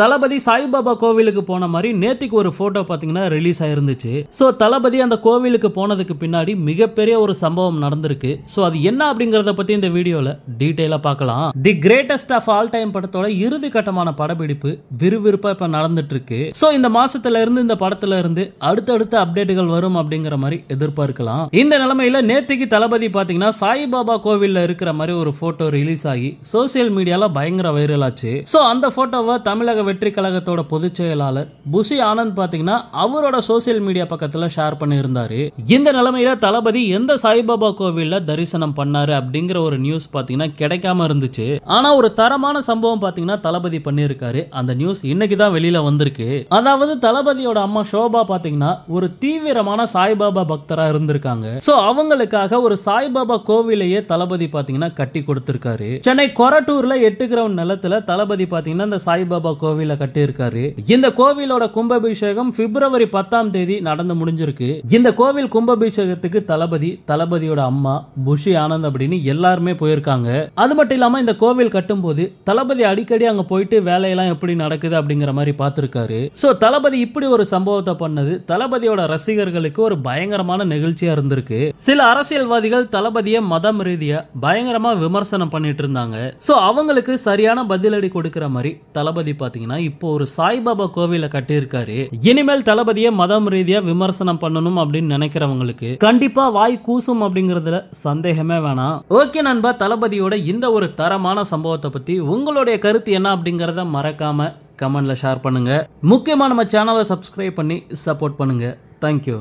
தளபதி சாய்பாபா கோவிலுக்கு போன மாதிரி நேத்திக்கு ஒரு போட்டோ பாத்தீங்கன்னா ரிலீஸ் ஆயிருந்துச்சு ஸோ தளபதி அந்த கோவிலுக்கு போனதுக்கு பின்னாடி மிகப்பெரிய ஒரு சம்பவம் நடந்திருக்கு ஸோ அது என்ன அப்படிங்கறத பத்தி இந்த வீடியோல டீட்டெயிலா பார்க்கலாம் the greatest of all time படத்தோட இறுதி கட்டமான படப்பிடிப்பு விறுவிறுப்பா இப்போ நடந்துட்டு இருக்கு ஸோ இந்த மாசத்துல இருந்து இந்த படத்துல இருந்து அடுத்தடுத்த அப்டேட்டுகள் வரும் அப்படிங்கிற மாதிரி எதிர்பார்க்கலாம் இந்த நிலைமையில நேத்திக்கு தளபதி பாத்தீங்கன்னா சாய்பாபா கோவிலில் இருக்கிற மாதிரி ஒரு போட்டோ ரிலீஸ் ஆகி சோசியல் மீடியால பயங்கர வைரல் ஆச்சு ஸோ அந்த போட்டோவை தமிழக வெற்றி கழகத்தோட பொதுச் செயலாளர் புசி ஆனந்த் பாத்தீங்கன்னா அவரோட சோசியல் மீடியா பக்கத்துல ஷேர் பண்ணியிருந்தாரு இந்த நிலைமையில தளபதி எந்த சாய்பாபா கோவில்ல தரிசனம் பண்ணாரு அப்படிங்கிற ஒரு நியூஸ் பாத்தீங்கன்னா கிடைக்காம இருந்துச்சு ஆனா ஒரு தரமான சம்பவம் பாத்தீங்கன்னா தளபதி பண்ணியிருக்காரு அந்த நியூஸ் இன்னைக்குதான் வெளியில வந்திருக்கு அதாவது தளபதியோட அம்மா சோபா பாத்தீங்கன்னா ஒரு தீவிரமான சாய்பாபா பக்தரா இருந்திருக்காங்க சோ அவங்களுக்காக ஒரு சாய்பாபா கோவிலையே தளபதி பாத்தீங்கன்னா கட்டி கொடுத்திருக்காரு சென்னை கொரட்டூர்ல எட்டு கிரவுண்ட் நிலத்துல தளபதி பாத்தீங்கன்னா இந்த சாய்பாபா கோவில் கோவில கட்டியிருக்காரு இந்த கோவிலோட கும்பாபிஷேகம் பிப்ரவரி பத்தாம் தேதி நடந்து முடிஞ்சிருக்கு இந்த கோவில் கும்பாபிஷேகத்துக்கு தளபதி தளபதியோட அம்மா புஷி ஆனந்த் அப்படின்னு எல்லாருமே போயிருக்காங்க அது மட்டும் இல்லாம இந்த கோவில் கட்டும் போது தளபதி அடிக்கடி அங்க போயிட்டு வேலையெல்லாம் எப்படி நடக்குது அப்படிங்கிற மாதிரி பார்த்திருக்காரு சோ தளபதி இப்படி ஒரு சம்பவத்தை பண்ணது தளபதியோட ரசிகர்களுக்கு ஒரு பயங்கரமான நிகழ்ச்சியா இருந்திருக்கு சில அரசியல்வாதிகள் தளபதியை மதம் ரீதியா பயங்கரமா விமர்சனம் பண்ணிட்டு இருந்தாங்க சோ அவங்களுக்கு சரியான பதிலடி கொடுக்கிற மாதிரி தளபதி பாத்தீங்கன்னா பார்த்தீங்கன்னா இப்போ ஒரு சாய்பாபா கோவில கட்டியிருக்காரு இனிமேல் தளபதியை மதம் ரீதியாக விமர்சனம் பண்ணணும் அப்படின்னு நினைக்கிறவங்களுக்கு கண்டிப்பா வாய் கூசும் அப்படிங்கறதுல சந்தேகமே வேணாம் ஓகே நண்பா தளபதியோட இந்த ஒரு தரமான சம்பவத்தை பத்தி உங்களுடைய கருத்து என்ன அப்படிங்கிறத மறக்காம கமெண்ட்ல ஷேர் பண்ணுங்க முக்கியமா நம்ம சேனலை சப்ஸ்கிரைப் பண்ணி சப்போர்ட் பண்ணுங்க தேங்க்யூ